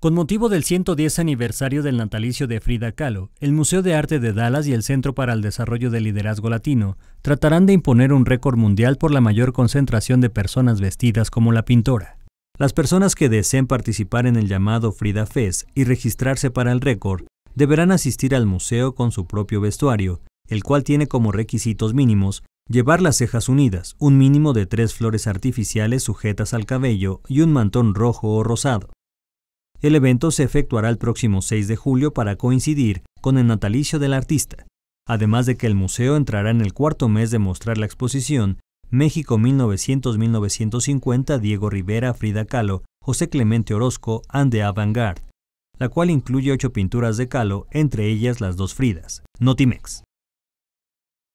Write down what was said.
Con motivo del 110 aniversario del natalicio de Frida Kahlo, el Museo de Arte de Dallas y el Centro para el Desarrollo del Liderazgo Latino tratarán de imponer un récord mundial por la mayor concentración de personas vestidas como la pintora. Las personas que deseen participar en el llamado Frida Fest y registrarse para el récord deberán asistir al museo con su propio vestuario, el cual tiene como requisitos mínimos llevar las cejas unidas, un mínimo de tres flores artificiales sujetas al cabello y un mantón rojo o rosado. El evento se efectuará el próximo 6 de julio para coincidir con el natalicio del artista, además de que el museo entrará en el cuarto mes de mostrar la exposición México 1900-1950 Diego Rivera, Frida Kahlo, José Clemente Orozco and the avant la cual incluye ocho pinturas de Kahlo, entre ellas las dos Fridas. Notimex.